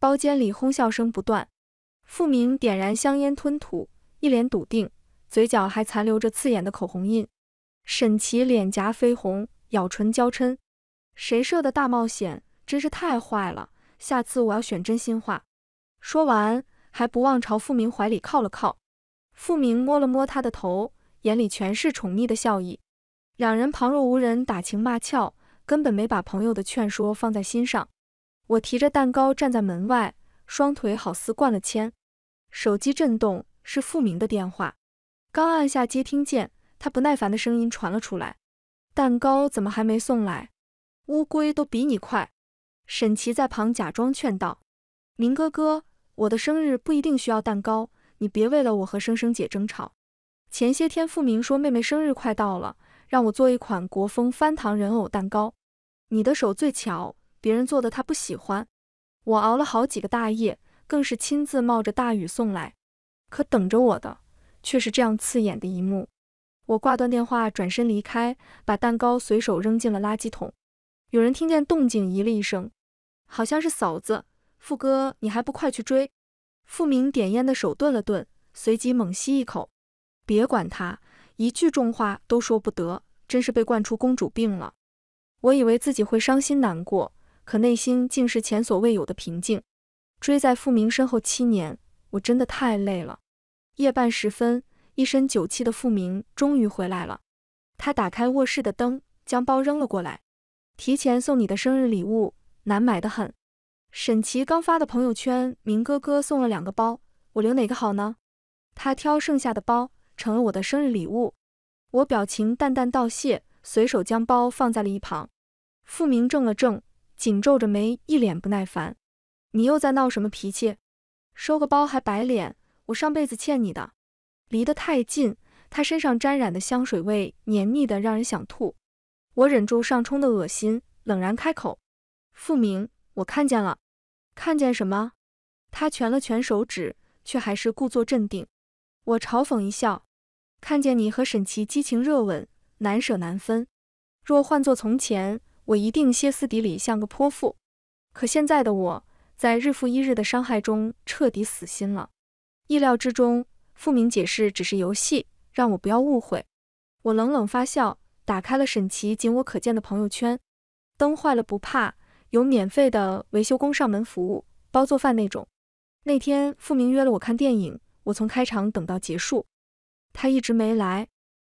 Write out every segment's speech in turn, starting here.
包间里哄笑声不断，傅明点燃香烟吞吐，一脸笃定，嘴角还残留着刺眼的口红印。沈琦脸颊绯红，咬唇娇嗔：“谁设的大冒险真是太坏了，下次我要选真心话。”说完还不忘朝傅明怀里靠了靠。傅明摸了摸他的头，眼里全是宠溺的笑意。两人旁若无人打情骂俏，根本没把朋友的劝说放在心上。我提着蛋糕站在门外，双腿好似灌了铅。手机震动，是付明的电话。刚按下接听键，他不耐烦的声音传了出来：“蛋糕怎么还没送来？乌龟都比你快。”沈琦在旁假装劝道：“明哥哥，我的生日不一定需要蛋糕，你别为了我和生生姐争吵。前些天付明说妹妹生日快到了，让我做一款国风翻糖人偶蛋糕，你的手最巧。”别人做的他不喜欢，我熬了好几个大夜，更是亲自冒着大雨送来，可等着我的却是这样刺眼的一幕。我挂断电话，转身离开，把蛋糕随手扔进了垃圾桶。有人听见动静，咦了一声，好像是嫂子。富哥，你还不快去追？富明点烟的手顿了顿，随即猛吸一口。别管他，一句重话都说不得，真是被惯出公主病了。我以为自己会伤心难过。可内心竟是前所未有的平静。追在傅明身后七年，我真的太累了。夜半时分，一身酒气的傅明终于回来了。他打开卧室的灯，将包扔了过来：“提前送你的生日礼物，难买的很。”沈琦刚发的朋友圈：“明哥哥送了两个包，我留哪个好呢？”他挑剩下的包成了我的生日礼物。我表情淡淡道谢，随手将包放在了一旁。傅明怔了怔。紧皱着眉，一脸不耐烦：“你又在闹什么脾气？收个包还白脸，我上辈子欠你的。”离得太近，他身上沾染的香水味黏腻的让人想吐。我忍住上冲的恶心，冷然开口：“傅明，我看见了，看见什么？”他蜷了蜷手指，却还是故作镇定。我嘲讽一笑：“看见你和沈琪激情热吻，难舍难分。若换作从前……”我一定歇斯底里，像个泼妇。可现在的我在日复一日的伤害中彻底死心了。意料之中，傅明解释只是游戏，让我不要误会。我冷冷发笑，打开了沈琦仅我可见的朋友圈。灯坏了不怕，有免费的维修工上门服务，包做饭那种。那天傅明约了我看电影，我从开场等到结束，他一直没来，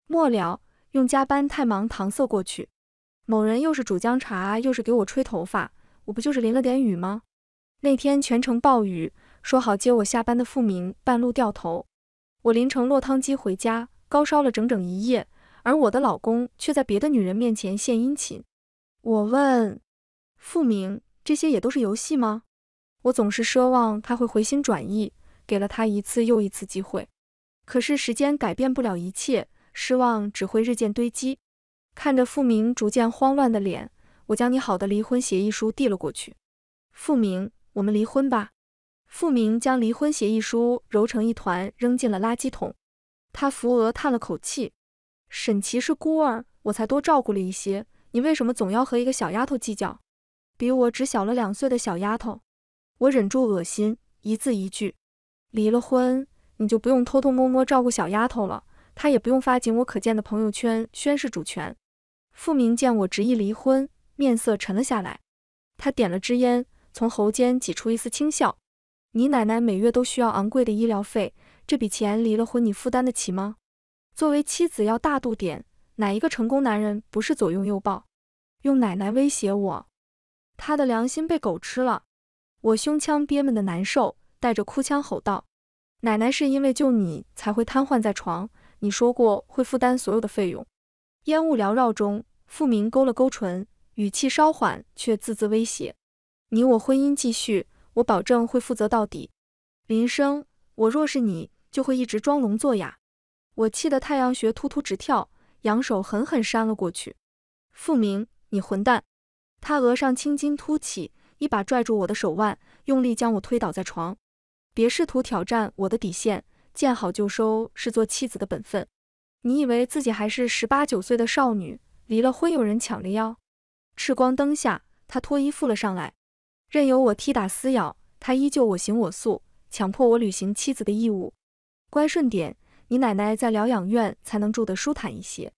末了用加班太忙搪塞过去。某人又是煮姜茶，又是给我吹头发，我不就是淋了点雨吗？那天全程暴雨，说好接我下班的富明半路掉头，我淋成落汤鸡回家，高烧了整整一夜。而我的老公却在别的女人面前献殷勤。我问富明，这些也都是游戏吗？我总是奢望他会回心转意，给了他一次又一次机会，可是时间改变不了一切，失望只会日渐堆积。看着傅明逐渐慌乱的脸，我将你好的离婚协议书递了过去。傅明，我们离婚吧。傅明将离婚协议书揉成一团，扔进了垃圾桶。他扶额叹了口气。沈琪是孤儿，我才多照顾了一些。你为什么总要和一个小丫头计较？比我只小了两岁的小丫头。我忍住恶心，一字一句：离了婚，你就不用偷偷摸摸照顾小丫头了。她也不用发仅我可见的朋友圈宣示主权。傅明见我执意离婚，面色沉了下来。他点了支烟，从喉间挤出一丝轻笑：“你奶奶每月都需要昂贵的医疗费，这笔钱离了婚你负担得起吗？作为妻子要大度点，哪一个成功男人不是左拥右抱？”用奶奶威胁我，他的良心被狗吃了。我胸腔憋闷的难受，带着哭腔吼道：“奶奶是因为救你才会瘫痪在床，你说过会负担所有的费用。”烟雾缭绕中，富明勾了勾唇，语气稍缓，却字字威胁：“你我婚姻继续，我保证会负责到底。”林生，我若是你，就会一直装聋作哑。我气得太阳穴突突直跳，扬手狠狠扇了过去。富明，你混蛋！他额上青筋突起，一把拽住我的手腕，用力将我推倒在床。别试图挑战我的底线，见好就收是做妻子的本分。你以为自己还是十八九岁的少女，离了婚有人抢着要。赤光灯下，他脱衣服了上来，任由我踢打撕咬，他依旧我行我素，强迫我履行妻子的义务。乖顺点，你奶奶在疗养院才能住得舒坦一些。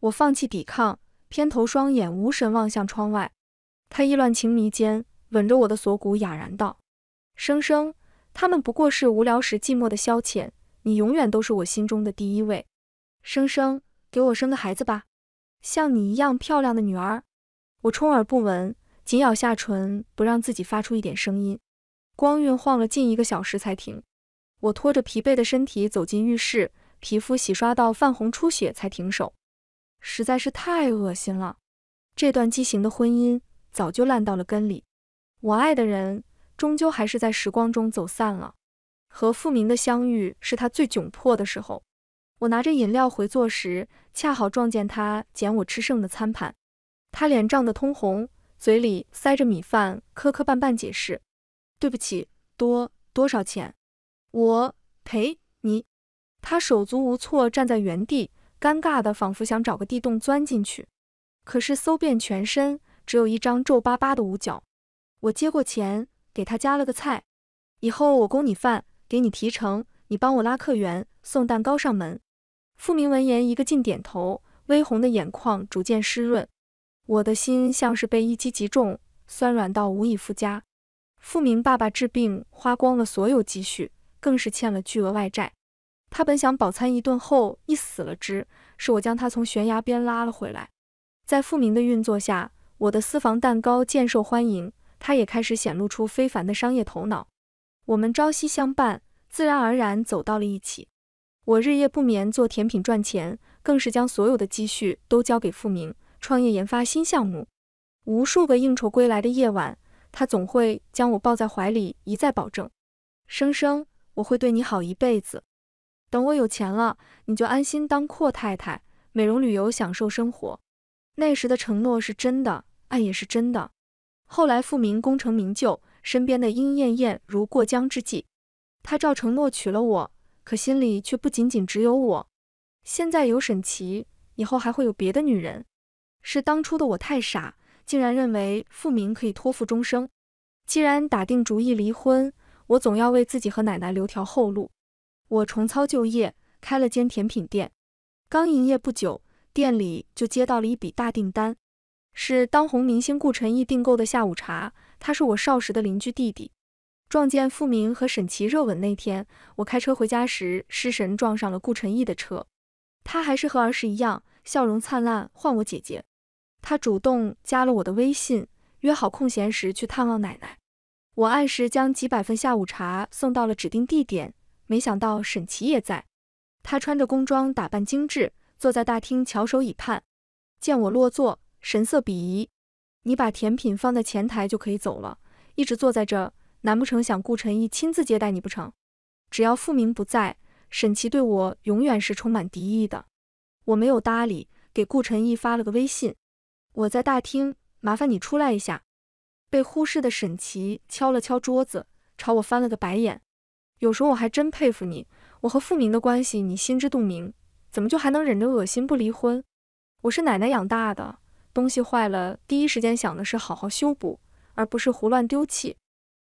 我放弃抵抗，偏头，双眼无神望向窗外。他意乱情迷间，吻着我的锁骨，哑然道：“生生，他们不过是无聊时寂寞的消遣，你永远都是我心中的第一位。”生生给我生个孩子吧，像你一样漂亮的女儿。我充耳不闻，紧咬下唇，不让自己发出一点声音。光晕晃了近一个小时才停。我拖着疲惫的身体走进浴室，皮肤洗刷到泛红出血才停手，实在是太恶心了。这段畸形的婚姻早就烂到了根里，我爱的人终究还是在时光中走散了。和富明的相遇是他最窘迫的时候。我拿着饮料回座时，恰好撞见他捡我吃剩的餐盘，他脸涨得通红，嘴里塞着米饭，磕磕绊绊解释：“对不起，多多少钱？我赔你。”他手足无措站在原地，尴尬得仿佛想找个地洞钻进去，可是搜遍全身，只有一张皱巴巴的五角。我接过钱，给他加了个菜，以后我供你饭，给你提成，你帮我拉客源，送蛋糕上门。傅明闻言，一个劲点头，微红的眼眶逐渐湿润。我的心像是被一击击中，酸软到无以复加。傅明爸爸治病花光了所有积蓄，更是欠了巨额外债。他本想饱餐一顿后一死了之，是我将他从悬崖边拉了回来。在傅明的运作下，我的私房蛋糕渐受欢迎，他也开始显露出非凡的商业头脑。我们朝夕相伴，自然而然走到了一起。我日夜不眠做甜品赚钱，更是将所有的积蓄都交给富明创业研发新项目。无数个应酬归来的夜晚，他总会将我抱在怀里，一再保证：“生生，我会对你好一辈子。等我有钱了，你就安心当阔太太，美容旅游，享受生活。”那时的承诺是真的，爱也是真的。后来富明功成名就，身边的莺燕燕如过江之鲫，他照承诺娶了我。可心里却不仅仅只有我，现在有沈琦，以后还会有别的女人。是当初的我太傻，竟然认为富明可以托付终生。既然打定主意离婚，我总要为自己和奶奶留条后路。我重操旧业，开了间甜品店。刚营业不久，店里就接到了一笔大订单，是当红明星顾辰逸订购的下午茶。他是我少时的邻居弟弟。撞见傅明和沈琦热吻那天，我开车回家时失神撞上了顾辰逸的车。他还是和儿时一样，笑容灿烂，唤我姐姐。他主动加了我的微信，约好空闲时去探望奶奶。我按时将几百份下午茶送到了指定地点，没想到沈琦也在。他穿着工装，打扮精致，坐在大厅翘首以盼。见我落座，神色鄙夷：“你把甜品放在前台就可以走了，一直坐在这。”难不成想顾辰毅亲自接待你不成？只要傅明不在，沈琦对我永远是充满敌意的。我没有搭理，给顾辰毅发了个微信：“我在大厅，麻烦你出来一下。”被忽视的沈琦敲了敲桌子，朝我翻了个白眼。有时候我还真佩服你，我和傅明的关系你心知肚明，怎么就还能忍着恶心不离婚？我是奶奶养大的，东西坏了第一时间想的是好好修补，而不是胡乱丢弃。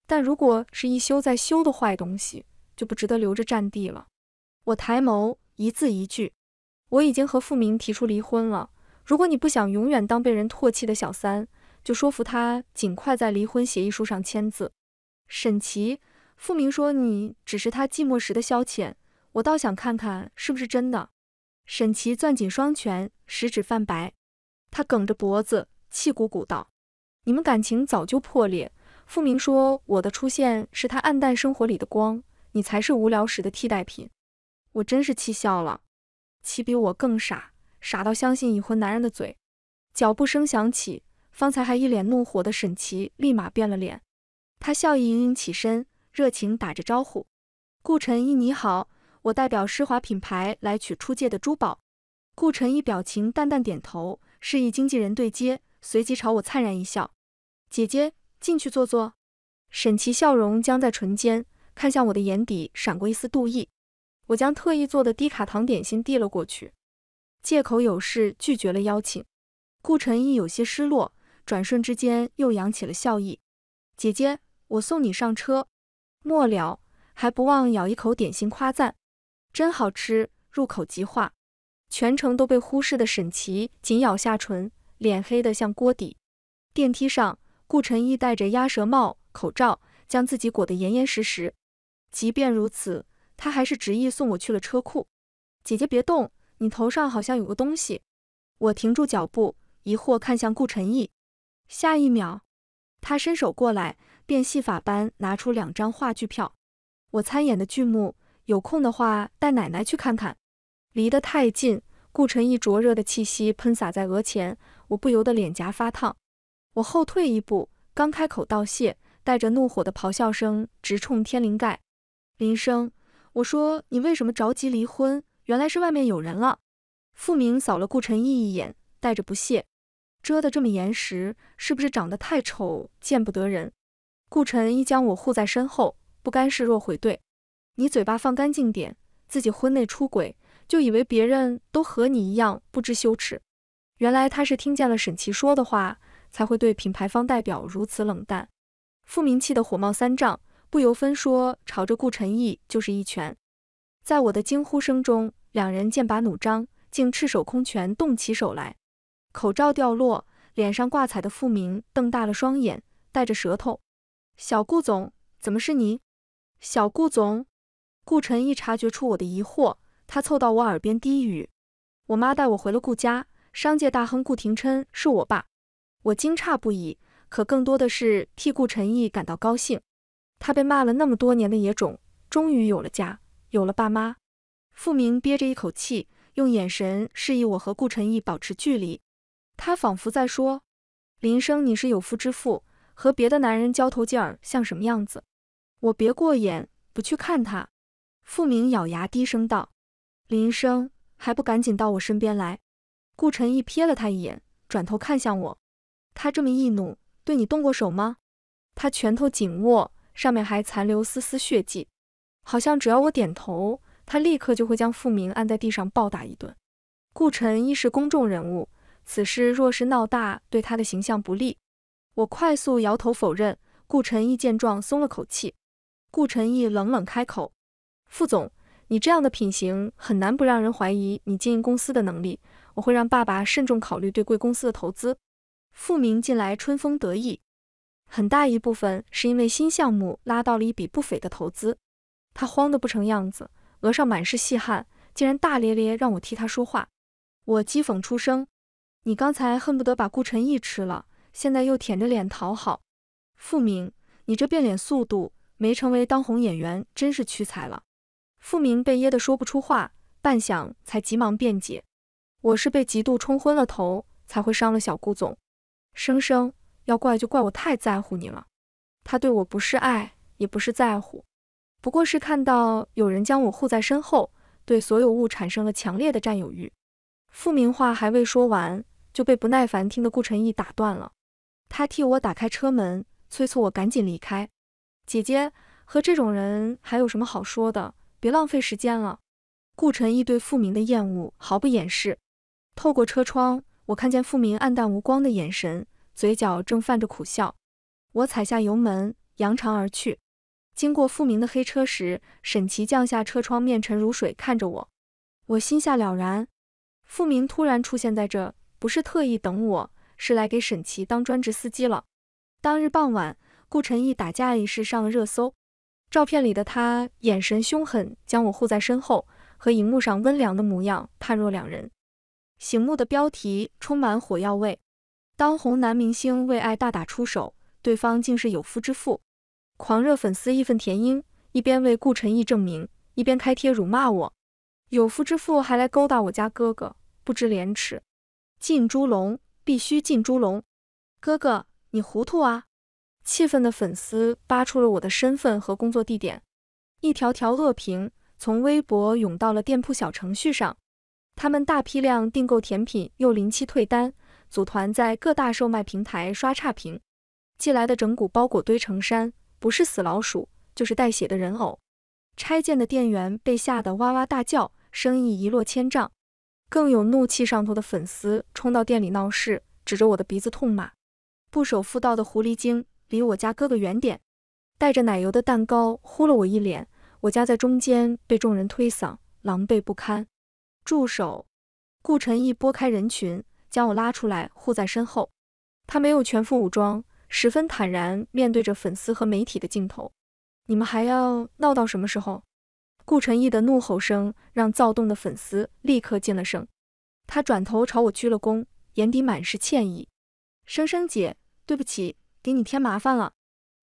但如果是一修再修的坏东西，就不值得留着占地了。我抬眸，一字一句：“我已经和富明提出离婚了。如果你不想永远当被人唾弃的小三，就说服他尽快在离婚协议书上签字。”沈琦，富明说：“你只是他寂寞时的消遣。”我倒想看看是不是真的。沈琦攥紧双拳，食指泛白，他梗着脖子，气鼓鼓道：“你们感情早就破裂。”富明说：“我的出现是他黯淡生活里的光，你才是无聊时的替代品。”我真是气笑了，其比我更傻，傻到相信已婚男人的嘴。脚步声响起，方才还一脸怒火的沈琦立马变了脸，他笑意盈盈起身，热情打着招呼：“顾晨一，你好，我代表施华品牌来取出借的珠宝。”顾晨一表情淡淡点头，示意经纪人对接，随即朝我粲然一笑：“姐姐。”进去坐坐，沈琦笑容僵在唇间，看向我的眼底闪过一丝妒意。我将特意做的低卡糖点心递了过去，借口有事拒绝了邀请。顾辰逸有些失落，转瞬之间又扬起了笑意。姐姐，我送你上车。末了还不忘咬一口点心，夸赞真好吃，入口即化。全程都被忽视的沈琦紧咬下唇，脸黑得像锅底。电梯上。顾辰毅戴着鸭舌帽、口罩，将自己裹得严严实实。即便如此，他还是执意送我去了车库。姐姐别动，你头上好像有个东西。我停住脚步，疑惑看向顾辰毅。下一秒，他伸手过来，变戏法般拿出两张话剧票。我参演的剧目，有空的话带奶奶去看看。离得太近，顾辰毅灼热的气息喷洒在额前，我不由得脸颊发烫。我后退一步，刚开口道谢，带着怒火的咆哮声直冲天灵盖。林生，我说你为什么着急离婚？原来是外面有人了。傅明扫了顾晨毅一眼，带着不屑。遮得这么严实，是不是长得太丑，见不得人？顾晨毅将我护在身后，不甘示弱回怼：“你嘴巴放干净点，自己婚内出轨，就以为别人都和你一样不知羞耻？”原来他是听见了沈琪说的话。才会对品牌方代表如此冷淡，傅明气得火冒三丈，不由分说朝着顾辰逸就是一拳。在我的惊呼声中，两人剑拔弩张，竟赤手空拳动起手来。口罩掉落，脸上挂彩的傅明瞪大了双眼，带着舌头：“小顾总，怎么是你？”小顾总，顾辰逸察觉出我的疑惑，他凑到我耳边低语：“我妈带我回了顾家，商界大亨顾廷琛是我爸。”我惊诧不已，可更多的是替顾沉毅感到高兴。他被骂了那么多年的野种，终于有了家，有了爸妈。傅明憋着一口气，用眼神示意我和顾沉毅保持距离。他仿佛在说：“林生，你是有夫之妇，和别的男人交头接耳，像什么样子？”我别过眼，不去看他。傅明咬牙低声道：“林生，还不赶紧到我身边来？”顾沉毅瞥了他一眼，转头看向我。他这么易怒，对你动过手吗？他拳头紧握，上面还残留丝丝血迹，好像只要我点头，他立刻就会将傅明按在地上暴打一顿。顾晨亦是公众人物，此事若是闹大，对他的形象不利。我快速摇头否认。顾晨亦见状松了口气。顾晨亦冷冷开口：“傅总，你这样的品行，很难不让人怀疑你经营公司的能力。我会让爸爸慎重考虑对贵公司的投资。”富明近来春风得意，很大一部分是因为新项目拉到了一笔不菲的投资。他慌得不成样子，额上满是细汗，竟然大咧咧让我替他说话。我讥讽出声：“你刚才恨不得把顾辰逸吃了，现在又舔着脸讨好富明，你这变脸速度，没成为当红演员真是屈才了。”富明被噎得说不出话，半晌才急忙辩解：“我是被嫉妒冲昏了头，才会伤了小顾总。”生生要怪就怪我太在乎你了，他对我不是爱，也不是在乎，不过是看到有人将我护在身后，对所有物产生了强烈的占有欲。傅明话还未说完，就被不耐烦听的顾晨毅打断了。他替我打开车门，催促我赶紧离开。姐姐和这种人还有什么好说的？别浪费时间了。顾晨毅对傅明的厌恶毫不掩饰，透过车窗。我看见富明暗淡无光的眼神，嘴角正泛着苦笑。我踩下油门，扬长而去。经过富明的黑车时，沈琦降下车窗，面沉如水看着我。我心下了然，富明突然出现在这，不是特意等我，是来给沈琦当专职司机了。当日傍晚，顾辰逸打架一事上了热搜，照片里的他眼神凶狠，将我护在身后，和荧幕上温良的模样判若两人。醒目的标题充满火药味，当红男明星为爱大打出手，对方竟是有夫之妇，狂热粉丝义愤填膺，一边为顾晨毅正名，一边开贴辱骂我，有夫之妇还来勾搭我家哥哥，不知廉耻，进猪笼必须进猪笼，哥哥你糊涂啊！气愤的粉丝扒出了我的身份和工作地点，一条条恶评从微博涌到了店铺小程序上。他们大批量订购甜品，又临期退单，组团在各大售卖平台刷差评，寄来的整蛊包裹堆成山，不是死老鼠就是带血的人偶，拆件的店员被吓得哇哇大叫，生意一落千丈。更有怒气上头的粉丝冲到店里闹事，指着我的鼻子痛骂：“不守妇道的狐狸精，离我家哥哥远点！”带着奶油的蛋糕呼了我一脸，我家在中间被众人推搡，狼狈不堪。助手，顾沉毅拨开人群，将我拉出来护在身后。他没有全副武装，十分坦然面对着粉丝和媒体的镜头。你们还要闹到什么时候？顾沉毅的怒吼声让躁动的粉丝立刻噤了声。他转头朝我鞠了躬，眼底满是歉意：“生生姐，对不起，给你添麻烦了。”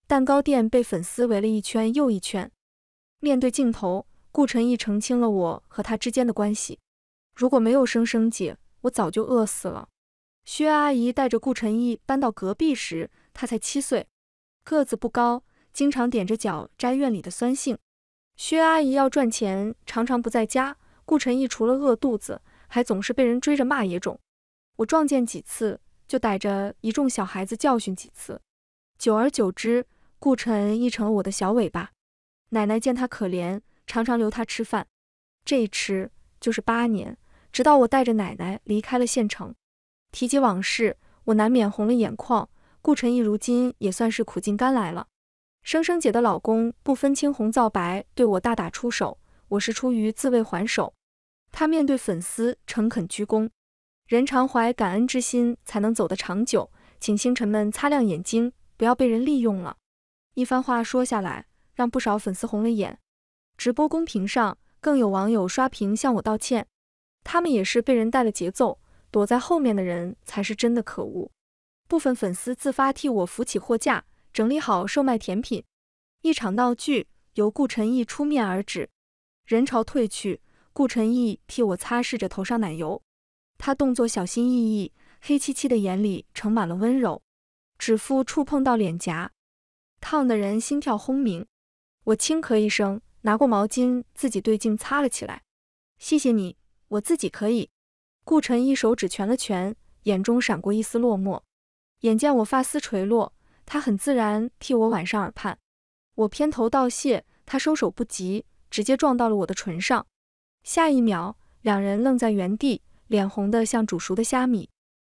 蛋糕店被粉丝围了一圈又一圈。面对镜头，顾沉毅澄清了我和他之间的关系。如果没有生生姐，我早就饿死了。薛阿姨带着顾辰逸搬到隔壁时，他才七岁，个子不高，经常踮着脚摘院里的酸杏。薛阿姨要赚钱，常常不在家。顾辰逸除了饿肚子，还总是被人追着骂野种。我撞见几次，就逮着一众小孩子教训几次。久而久之，顾辰逸成了我的小尾巴。奶奶见他可怜，常常留他吃饭。这一吃就是八年。直到我带着奶奶离开了县城，提及往事，我难免红了眼眶。顾辰逸如今也算是苦尽甘来了。生生姐的老公不分青红皂白对我大打出手，我是出于自卫还手。他面对粉丝诚恳鞠躬，人常怀感恩之心才能走得长久，请星辰们擦亮眼睛，不要被人利用了。一番话说下来，让不少粉丝红了眼。直播公屏上更有网友刷屏向我道歉。他们也是被人带了节奏，躲在后面的人才是真的可恶。部分粉丝自发替我扶起货架，整理好售卖甜品。一场闹剧由顾沉毅出面而止，人潮退去，顾沉毅替我擦拭着头上奶油，他动作小心翼翼，黑漆漆的眼里盛满了温柔，指腹触碰到脸颊，烫的人心跳轰鸣。我轻咳一声，拿过毛巾自己对镜擦了起来。谢谢你。我自己可以。顾辰一手指拳了拳，眼中闪过一丝落寞。眼见我发丝垂落，他很自然替我挽上耳畔。我偏头道谢，他收手不及，直接撞到了我的唇上。下一秒，两人愣在原地，脸红得像煮熟的虾米。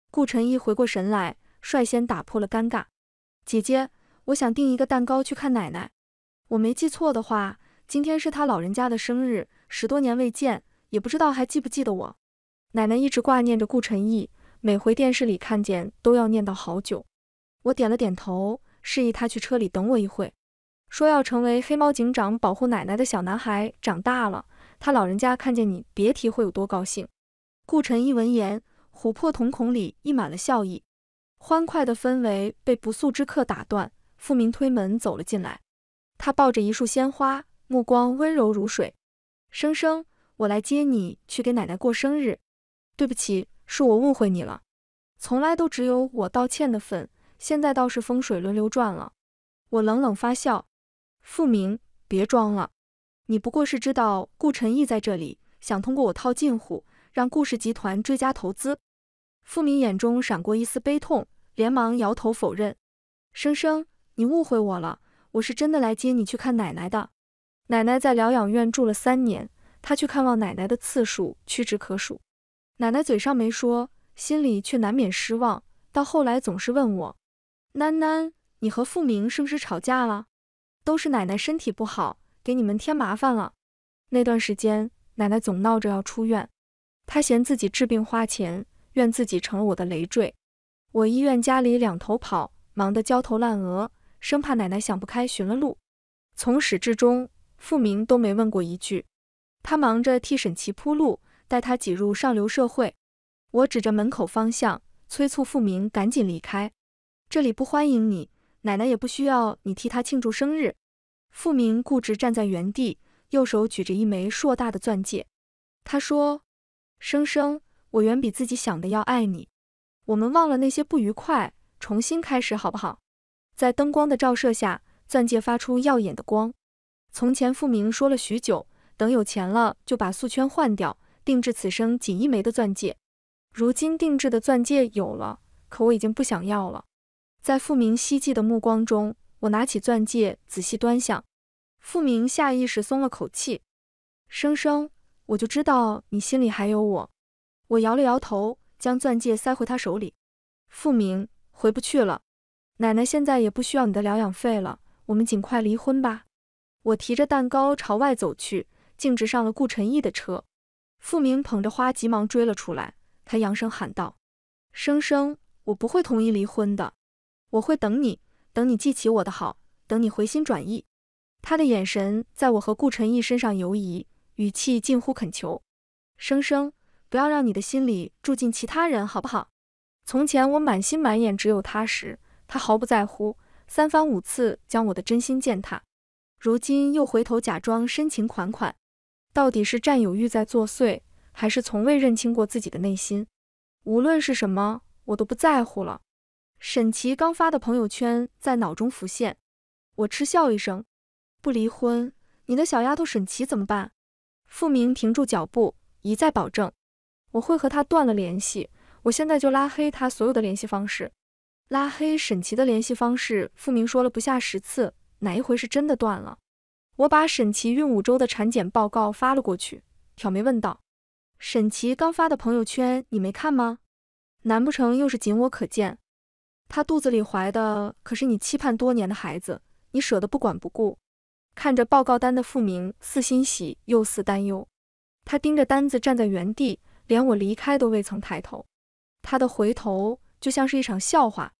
顾辰一回过神来，率先打破了尴尬。姐姐，我想订一个蛋糕去看奶奶。我没记错的话，今天是她老人家的生日，十多年未见。也不知道还记不记得我，奶奶一直挂念着顾辰逸，每回电视里看见都要念叨好久。我点了点头，示意他去车里等我一会，说要成为黑猫警长保护奶奶的小男孩。长大了，他老人家看见你，别提会有多高兴。顾辰逸闻言，琥珀瞳孔里溢满了笑意，欢快的氛围被不速之客打断。富民推门走了进来，他抱着一束鲜花，目光温柔如水，生生。我来接你去给奶奶过生日，对不起，是我误会你了。从来都只有我道歉的份，现在倒是风水轮流转了。我冷冷发笑。富明，别装了，你不过是知道顾辰逸在这里，想通过我套近乎，让顾氏集团追加投资。富明眼中闪过一丝悲痛，连忙摇头否认。生生，你误会我了，我是真的来接你去看奶奶的。奶奶在疗养院住了三年。他去看望奶奶的次数屈指可数，奶奶嘴上没说，心里却难免失望。到后来总是问我：“囡囡，你和富明是不是吵架了？”都是奶奶身体不好，给你们添麻烦了。那段时间，奶奶总闹着要出院，她嫌自己治病花钱，怨自己成了我的累赘。我医院家里两头跑，忙得焦头烂额，生怕奶奶想不开寻了路。从始至终，富明都没问过一句。他忙着替沈琦铺路，带他挤入上流社会。我指着门口方向，催促富明赶紧离开，这里不欢迎你，奶奶也不需要你替她庆祝生日。富明固执站在原地，右手举着一枚硕大的钻戒。他说：“生生，我远比自己想的要爱你。我们忘了那些不愉快，重新开始好不好？”在灯光的照射下，钻戒发出耀眼的光。从前，富明说了许久。等有钱了，就把素圈换掉，定制此生仅一枚的钻戒。如今定制的钻戒有了，可我已经不想要了。在傅明希冀的目光中，我拿起钻戒仔细端详。傅明下意识松了口气，生生，我就知道你心里还有我。我摇了摇头，将钻戒塞回他手里。傅明，回不去了。奶奶现在也不需要你的疗养费了，我们尽快离婚吧。我提着蛋糕朝外走去。径直上了顾辰逸的车，傅明捧着花，急忙追了出来。他扬声喊道：“生生，我不会同意离婚的，我会等你，等你记起我的好，等你回心转意。”他的眼神在我和顾辰逸身上游移，语气近乎恳求：“生生，不要让你的心里住进其他人，好不好？从前我满心满眼只有他时，他毫不在乎，三番五次将我的真心践踏；如今又回头假装深情款款。”到底是占有欲在作祟，还是从未认清过自己的内心？无论是什么，我都不在乎了。沈琦刚发的朋友圈在脑中浮现，我嗤笑一声：“不离婚，你的小丫头沈琦怎么办？”傅明停住脚步，一再保证：“我会和她断了联系，我现在就拉黑她所有的联系方式，拉黑沈琦的联系方式。”傅明说了不下十次，哪一回是真的断了？我把沈琦孕五周的产检报告发了过去，挑眉问道：“沈琦刚发的朋友圈你没看吗？难不成又是仅我可见？她肚子里怀的可是你期盼多年的孩子，你舍得不管不顾？”看着报告单的复明，似欣喜又似担忧。他盯着单子站在原地，连我离开都未曾抬头。他的回头就像是一场笑话。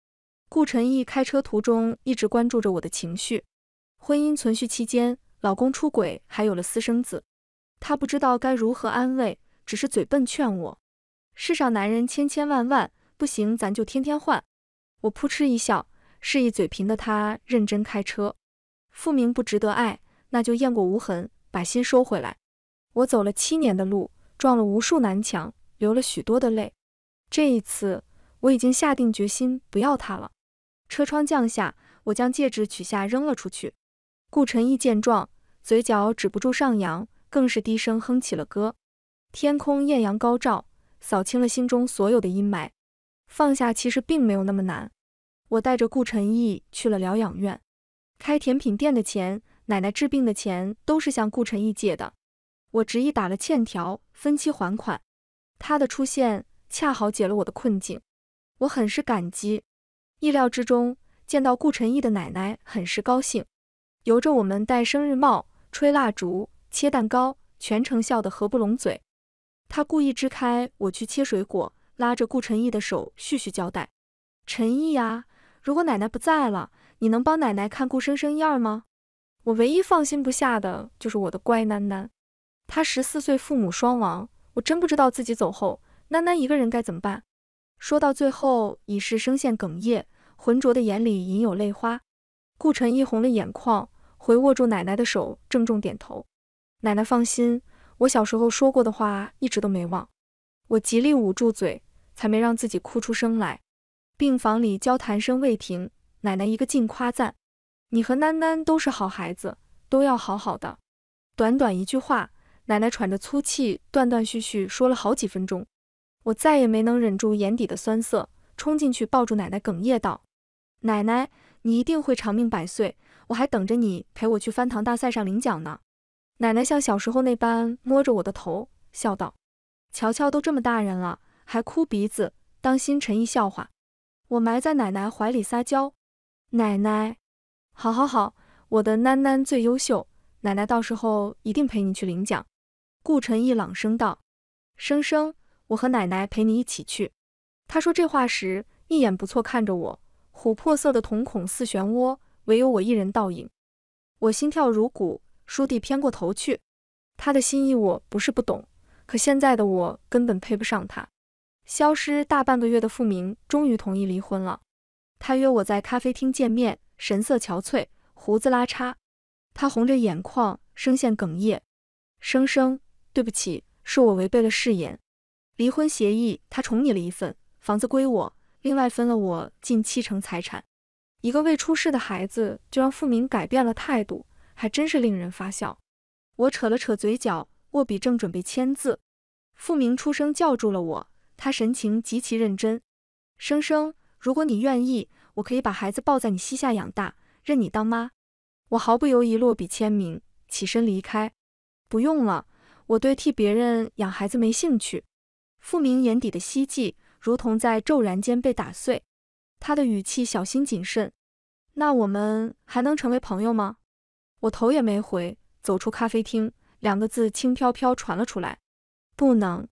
顾晨逸开车途中一直关注着我的情绪，婚姻存续期间。老公出轨，还有了私生子，她不知道该如何安慰，只是嘴笨劝我：世上男人千千万万，不行咱就天天换。我扑哧一笑，示意嘴贫的他认真开车。富明不值得爱，那就验过无痕，把心收回来。我走了七年的路，撞了无数南墙，流了许多的泪。这一次，我已经下定决心不要他了。车窗降下，我将戒指取下，扔了出去。顾辰逸见状，嘴角止不住上扬，更是低声哼起了歌。天空艳阳高照，扫清了心中所有的阴霾。放下其实并没有那么难。我带着顾辰逸去了疗养院，开甜品店的钱、奶奶治病的钱，都是向顾辰逸借的。我执意打了欠条，分期还款。他的出现恰好解了我的困境，我很是感激。意料之中，见到顾辰逸的奶奶很是高兴。由着我们戴生日帽、吹蜡烛、切蛋糕，全程笑得合不拢嘴。他故意支开我去切水果，拉着顾辰逸的手絮絮交代：“陈毅呀，如果奶奶不在了，你能帮奶奶看顾生生一二吗？我唯一放心不下的就是我的乖囡囡，她十四岁，父母双亡，我真不知道自己走后囡囡一个人该怎么办。”说到最后，已是声线哽咽，浑浊的眼里隐有泪花。顾辰逸红了眼眶。回握住奶奶的手，郑重点头。奶奶放心，我小时候说过的话一直都没忘。我极力捂住嘴，才没让自己哭出声来。病房里交谈声未停，奶奶一个劲夸赞：“你和囡囡都是好孩子，都要好好的。”短短一句话，奶奶喘着粗气，断断续续说了好几分钟。我再也没能忍住眼底的酸涩，冲进去抱住奶奶，哽咽道：“奶奶，你一定会长命百岁。”我还等着你陪我去翻糖大赛上领奖呢。奶奶像小时候那般摸着我的头，笑道：“乔乔都这么大人了，还哭鼻子，当心陈毅笑话。”我埋在奶奶怀里撒娇：“奶奶，好好好，我的囡囡最优秀，奶奶到时候一定陪你去领奖。”顾晨逸朗声道：“生生，我和奶奶陪你一起去。”他说这话时，一眼不错看着我，琥珀色的瞳孔似漩涡。唯有我一人倒影，我心跳如鼓。倏地偏过头去，他的心意我不是不懂，可现在的我根本配不上他。消失大半个月的傅明终于同意离婚了，他约我在咖啡厅见面，神色憔悴，胡子拉碴。他红着眼眶，声线哽咽，生生对不起，是我违背了誓言。离婚协议，他宠你了一份，房子归我，另外分了我近七成财产。一个未出世的孩子就让富明改变了态度，还真是令人发笑。我扯了扯嘴角，握笔正准备签字，富明出声叫住了我，他神情极其认真：“生生，如果你愿意，我可以把孩子抱在你膝下养大，认你当妈。”我毫不犹豫落笔签名，起身离开。不用了，我对替别人养孩子没兴趣。富明眼底的希冀，如同在骤然间被打碎。他的语气小心谨慎，那我们还能成为朋友吗？我头也没回，走出咖啡厅，两个字轻飘飘传了出来：不能。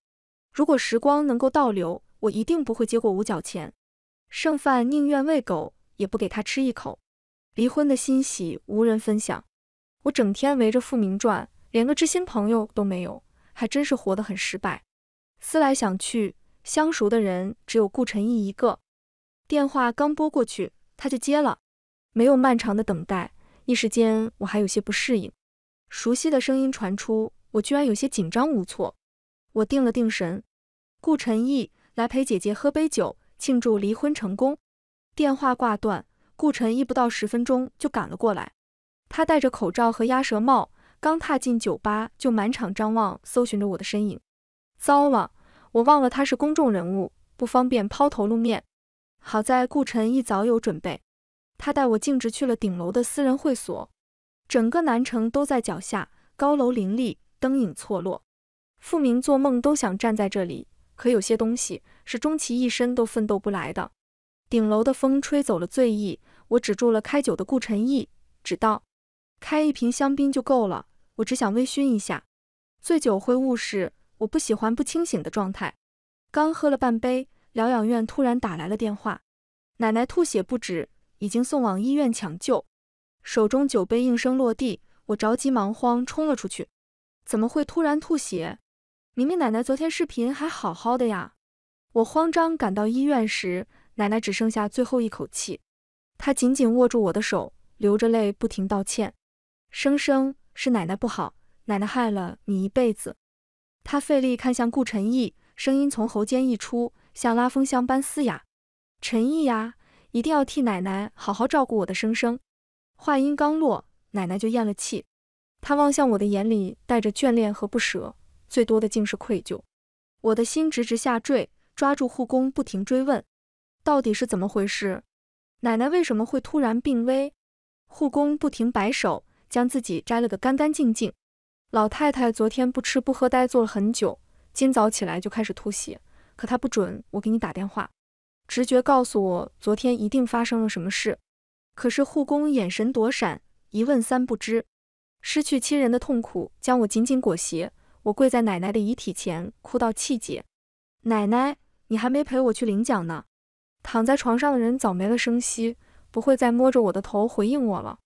如果时光能够倒流，我一定不会接过五角钱，剩饭宁愿喂狗，也不给他吃一口。离婚的欣喜无人分享，我整天围着傅明转，连个知心朋友都没有，还真是活得很失败。思来想去，相熟的人只有顾辰逸一个。电话刚拨过去，他就接了，没有漫长的等待，一时间我还有些不适应。熟悉的声音传出，我居然有些紧张无措。我定了定神，顾晨逸来陪姐姐喝杯酒，庆祝离婚成功。电话挂断，顾晨毅不到十分钟就赶了过来。他戴着口罩和鸭舌帽，刚踏进酒吧就满场张望，搜寻着我的身影。糟了，我忘了他是公众人物，不方便抛头露面。好在顾辰逸早有准备，他带我径直去了顶楼的私人会所。整个南城都在脚下，高楼林立，灯影错落。富明做梦都想站在这里，可有些东西是终其一生都奋斗不来的。顶楼的风吹走了醉意，我止住了开酒的顾辰逸，只道开一瓶香槟就够了。我只想微醺一下，醉酒会误事，我不喜欢不清醒的状态。刚喝了半杯。疗养院突然打来了电话，奶奶吐血不止，已经送往医院抢救。手中酒杯应声落地，我着急忙慌冲了出去。怎么会突然吐血？明明奶奶昨天视频还好好的呀！我慌张赶到医院时，奶奶只剩下最后一口气，她紧紧握住我的手，流着泪不停道歉：“生生是奶奶不好，奶奶害了你一辈子。”她费力看向顾沉毅，声音从喉间溢出。像拉风箱般嘶哑，陈毅呀，一定要替奶奶好好照顾我的生生。话音刚落，奶奶就咽了气。她望向我的眼里带着眷恋和不舍，最多的竟是愧疚。我的心直直下坠，抓住护工不停追问，到底是怎么回事？奶奶为什么会突然病危？护工不停摆手，将自己摘了个干干净净。老太太昨天不吃不喝，呆坐了很久，今早起来就开始吐血。可他不准我给你打电话，直觉告诉我昨天一定发生了什么事。可是护工眼神躲闪，一问三不知。失去亲人的痛苦将我紧紧裹挟，我跪在奶奶的遗体前哭到气结。奶奶，你还没陪我去领奖呢。躺在床上的人早没了声息，不会再摸着我的头回应我了。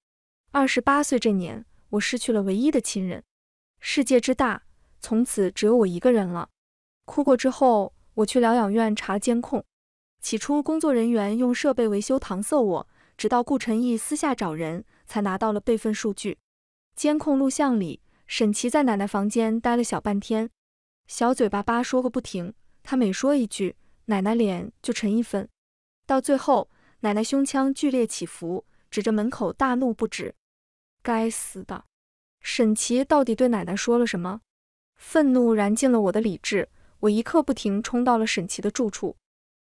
二十八岁这年，我失去了唯一的亲人。世界之大，从此只有我一个人了。哭过之后。我去疗养院查监控，起初工作人员用设备维修搪塞我，直到顾辰逸私下找人才拿到了备份数据。监控录像里，沈琦在奶奶房间待了小半天，小嘴巴巴说个不停。他每说一句，奶奶脸就沉一分，到最后奶奶胸腔剧烈起伏，指着门口大怒不止。该死的，沈琦到底对奶奶说了什么？愤怒燃尽了我的理智。我一刻不停冲到了沈琦的住处，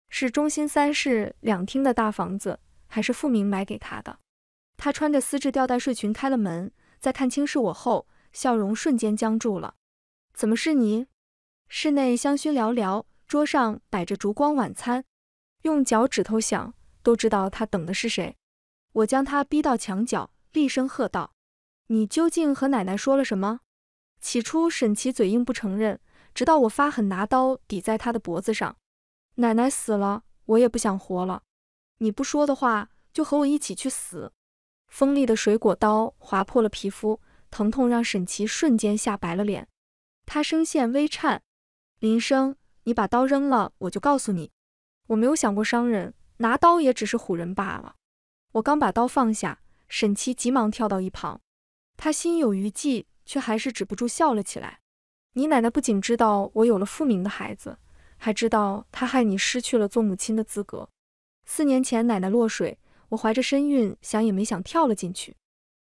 是中心三室两厅的大房子，还是富明买给他的？他穿着丝质吊带睡裙开了门，在看清是我后，笑容瞬间僵住了。怎么是你？室内香薰寥寥，桌上摆着烛光晚餐，用脚趾头想都知道他等的是谁。我将他逼到墙角，厉声喝道：“你究竟和奶奶说了什么？”起初沈琦嘴硬不承认。直到我发狠拿刀抵在他的脖子上，奶奶死了，我也不想活了。你不说的话，就和我一起去死。锋利的水果刀划破了皮肤，疼痛让沈琪瞬间吓白了脸。他声线微颤：“林生，你把刀扔了，我就告诉你，我没有想过伤人，拿刀也只是唬人罢了。”我刚把刀放下，沈琪急忙跳到一旁。他心有余悸，却还是止不住笑了起来。你奶奶不仅知道我有了复明的孩子，还知道她害你失去了做母亲的资格。四年前，奶奶落水，我怀着身孕，想也没想跳了进去。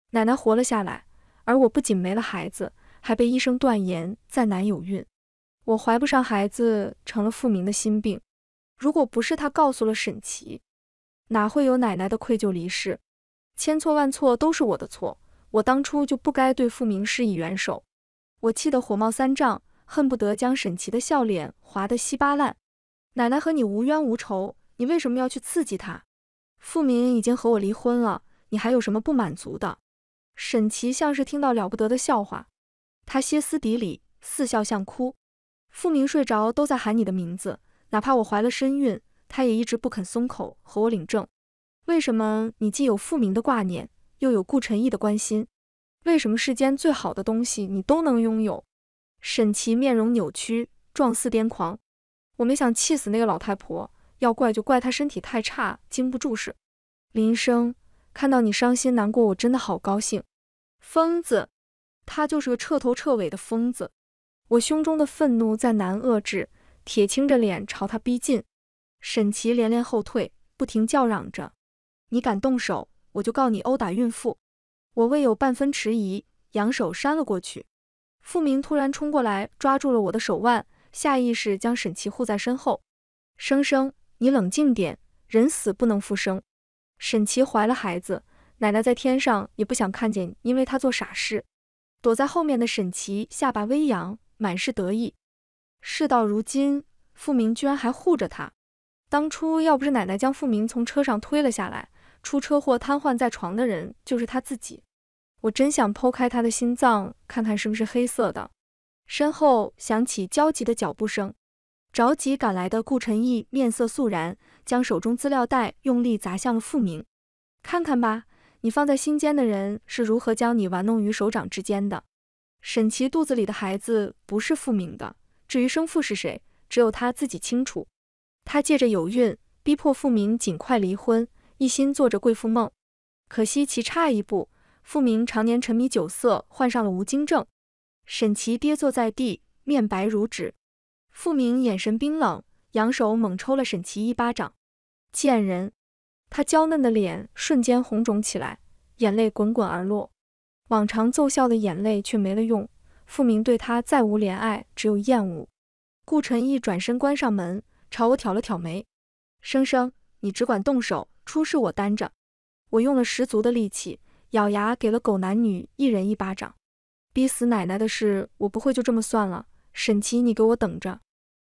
奶奶活了下来，而我不仅没了孩子，还被医生断言再难有孕。我怀不上孩子，成了傅明的心病。如果不是他告诉了沈琦，哪会有奶奶的愧疚离世？千错万错都是我的错，我当初就不该对傅明施以援手。我气得火冒三丈，恨不得将沈琦的笑脸划得稀巴烂。奶奶和你无冤无仇，你为什么要去刺激她？富民已经和我离婚了，你还有什么不满足的？沈琦像是听到了不得的笑话，他歇斯底里，似笑像哭。富民睡着都在喊你的名字，哪怕我怀了身孕，他也一直不肯松口和我领证。为什么你既有富民的挂念，又有顾辰逸的关心？为什么世间最好的东西你都能拥有？沈琦面容扭曲，状似癫狂。我没想气死那个老太婆，要怪就怪她身体太差，经不住事。林生，看到你伤心难过，我真的好高兴。疯子，他就是个彻头彻尾的疯子。我胸中的愤怒再难遏制，铁青着脸朝他逼近。沈琦连连后退，不停叫嚷着：“你敢动手，我就告你殴打孕妇。”我未有半分迟疑，扬手扇了过去。富明突然冲过来，抓住了我的手腕，下意识将沈琪护在身后。生生，你冷静点，人死不能复生。沈琪怀了孩子，奶奶在天上也不想看见，因为她做傻事。躲在后面的沈琪下巴微扬，满是得意。事到如今，富明居然还护着她。当初要不是奶奶将富明从车上推了下来。出车祸瘫痪在床的人就是他自己，我真想剖开他的心脏，看看是不是黑色的。身后响起焦急的脚步声，着急赶来的顾晨毅面色肃然，将手中资料袋用力砸向了傅明。看看吧，你放在心间的人是如何将你玩弄于手掌之间的。沈琦肚子里的孩子不是傅明的，至于生父是谁，只有他自己清楚。他借着有孕，逼迫傅明尽快离婚。一心做着贵妇梦，可惜其差一步。傅明常年沉迷酒色，患上了无精症。沈琦跌坐在地，面白如纸。傅明眼神冰冷，扬手猛抽了沈琦一巴掌：“贱人！”他娇嫩的脸瞬间红肿起来，眼泪滚滚而落。往常奏效的眼泪却没了用。傅明对他再无怜爱，只有厌恶。顾辰逸转身关上门，朝我挑了挑眉：“生生，你只管动手。”出事我担着，我用了十足的力气，咬牙给了狗男女一人一巴掌，逼死奶奶的事，我不会就这么算了。沈琪，你给我等着！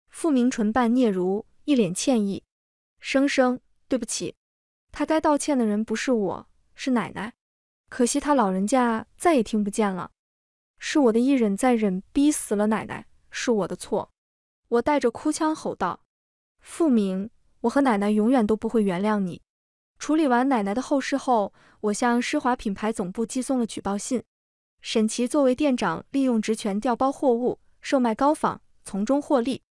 傅明唇瓣嗫嚅，一脸歉意，声声对不起。他该道歉的人不是我，是奶奶。可惜他老人家再也听不见了。是我的一忍再忍逼死了奶奶，是我的错。我带着哭腔吼道：“傅明，我和奶奶永远都不会原谅你！”处理完奶奶的后事后，我向施华品牌总部寄送了举报信。沈琦作为店长，利用职权调包货物，售卖高仿，从中获利。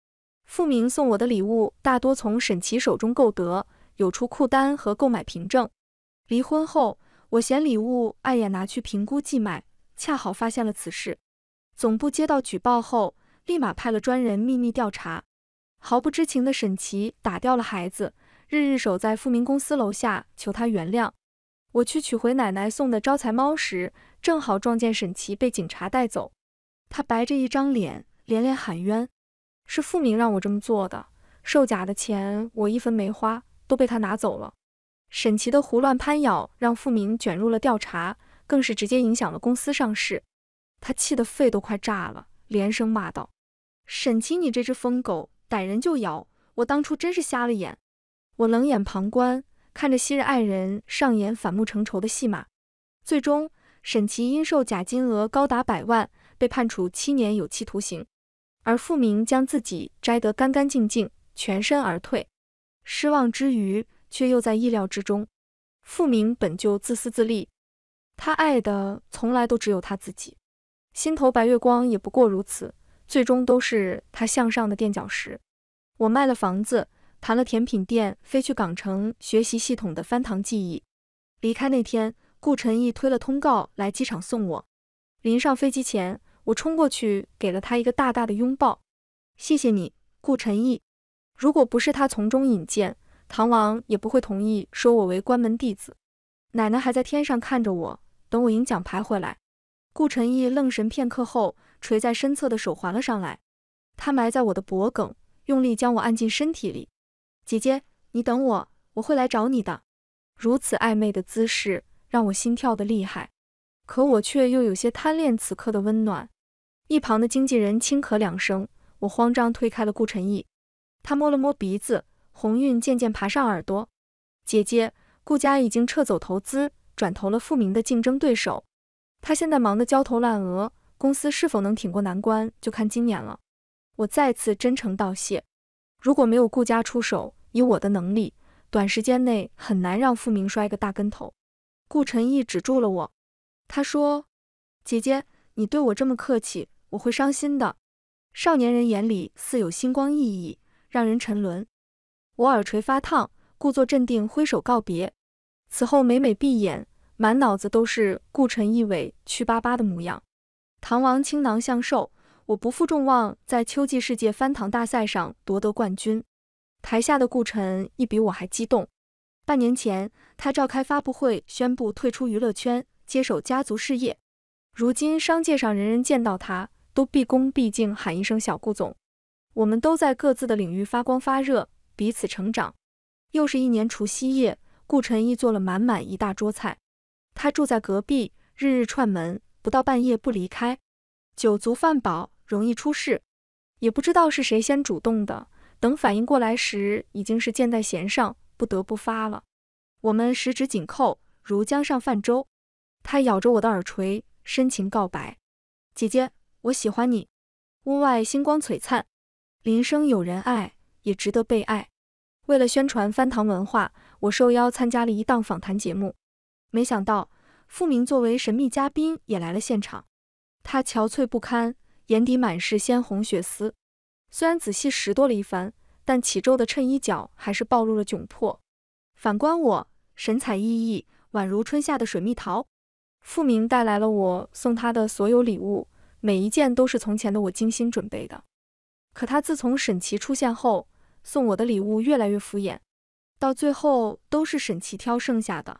富明送我的礼物大多从沈琦手中购得，有出库单和购买凭证。离婚后，我嫌礼物碍眼，拿去评估寄卖，恰好发现了此事。总部接到举报后，立马派了专人秘密调查。毫不知情的沈琦打掉了孩子。日日守在富民公司楼下求他原谅。我去取回奶奶送的招财猫时，正好撞见沈琦被警察带走。他白着一张脸，连连喊冤：“是富明让我这么做的，售假的钱我一分没花，都被他拿走了。”沈琦的胡乱攀咬让富明卷入了调查，更是直接影响了公司上市。他气得肺都快炸了，连声骂道：“沈琦，你这只疯狗，逮人就咬！我当初真是瞎了眼。”我冷眼旁观，看着昔日爱人上演反目成仇的戏码。最终，沈琦因受假金额高达百万，被判处七年有期徒刑，而富明将自己摘得干干净净，全身而退。失望之余，却又在意料之中。富明本就自私自利，他爱的从来都只有他自己，心头白月光也不过如此，最终都是他向上的垫脚石。我卖了房子。谈了甜品店，飞去港城学习系统的翻糖技艺。离开那天，顾辰逸推了通告来机场送我。临上飞机前，我冲过去给了他一个大大的拥抱。谢谢你，顾辰逸。如果不是他从中引荐，唐王也不会同意收我为关门弟子。奶奶还在天上看着我，等我赢奖牌回来。顾辰逸愣神片刻后，垂在身侧的手环了上来，他埋在我的脖颈，用力将我按进身体里。姐姐，你等我，我会来找你的。如此暧昧的姿势让我心跳的厉害，可我却又有些贪恋此刻的温暖。一旁的经纪人轻咳两声，我慌张推开了顾辰逸。他摸了摸鼻子，红晕渐渐爬上耳朵。姐姐，顾家已经撤走投资，转投了富明的竞争对手。他现在忙得焦头烂额，公司是否能挺过难关，就看今年了。我再次真诚道谢。如果没有顾家出手，以我的能力，短时间内很难让傅明摔个大跟头。顾辰毅止住了我，他说：“姐姐，你对我这么客气，我会伤心的。”少年人眼里似有星光熠熠，让人沉沦。我耳垂发烫，故作镇定，挥手告别。此后每每闭眼，满脑子都是顾辰毅委屈巴巴的模样。唐王倾囊相授。我不负众望，在秋季世界翻糖大赛上夺得冠军。台下的顾晨亦比我还激动。半年前，他召开发布会宣布退出娱乐圈，接手家族事业。如今，商界上人人见到他都毕恭毕敬，喊一声“小顾总”。我们都在各自的领域发光发热，彼此成长。又是一年除夕夜，顾晨亦做了满满一大桌菜。他住在隔壁，日日串门，不到半夜不离开。酒足饭饱。容易出事，也不知道是谁先主动的。等反应过来时，已经是箭在弦上，不得不发了。我们十指紧扣，如江上泛舟。他咬着我的耳垂，深情告白：“姐姐，我喜欢你。”屋外星光璀璨，林生有人爱，也值得被爱。为了宣传翻糖文化，我受邀参加了一档访谈节目。没想到，傅明作为神秘嘉宾也来了现场。他憔悴不堪。眼底满是鲜红血丝，虽然仔细拾掇了一番，但起皱的衬衣角还是暴露了窘迫。反观我，神采奕奕，宛如春夏的水蜜桃。富明带来了我送他的所有礼物，每一件都是从前的我精心准备的。可他自从沈琦出现后，送我的礼物越来越敷衍，到最后都是沈琦挑剩下的。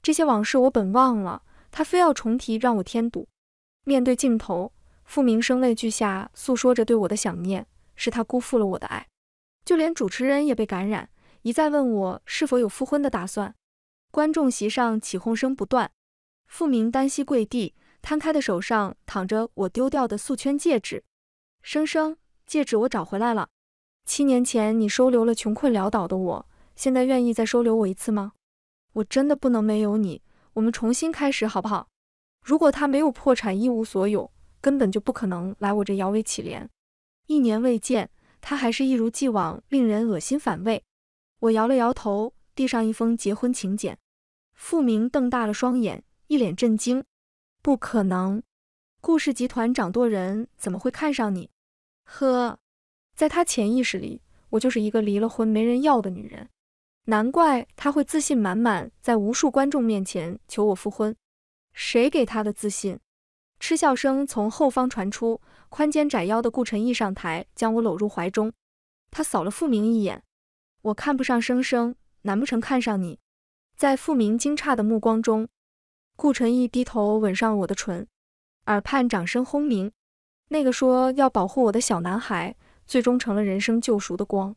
这些往事我本忘了，他非要重提，让我添堵。面对镜头。傅明声泪俱下，诉说着对我的想念，是他辜负了我的爱，就连主持人也被感染，一再问我是否有复婚的打算。观众席上起哄声不断，傅明单膝跪地，摊开的手上躺着我丢掉的素圈戒指，生生，戒指我找回来了。七年前你收留了穷困潦倒的我，现在愿意再收留我一次吗？我真的不能没有你，我们重新开始好不好？如果他没有破产，一无所有。根本就不可能来我这摇尾乞怜。一年未见，他还是一如既往令人恶心反胃。我摇了摇头，递上一封结婚请柬。傅明瞪大了双眼，一脸震惊：“不可能！顾氏集团掌舵人怎么会看上你？”呵，在他潜意识里，我就是一个离了婚没人要的女人。难怪他会自信满满，在无数观众面前求我复婚。谁给他的自信？嗤笑声从后方传出，宽肩窄腰的顾辰逸上台，将我搂入怀中。他扫了傅明一眼，我看不上生生，难不成看上你？在傅明惊诧的目光中，顾辰逸低头吻上了我的唇，耳畔掌声轰鸣。那个说要保护我的小男孩，最终成了人生救赎的光。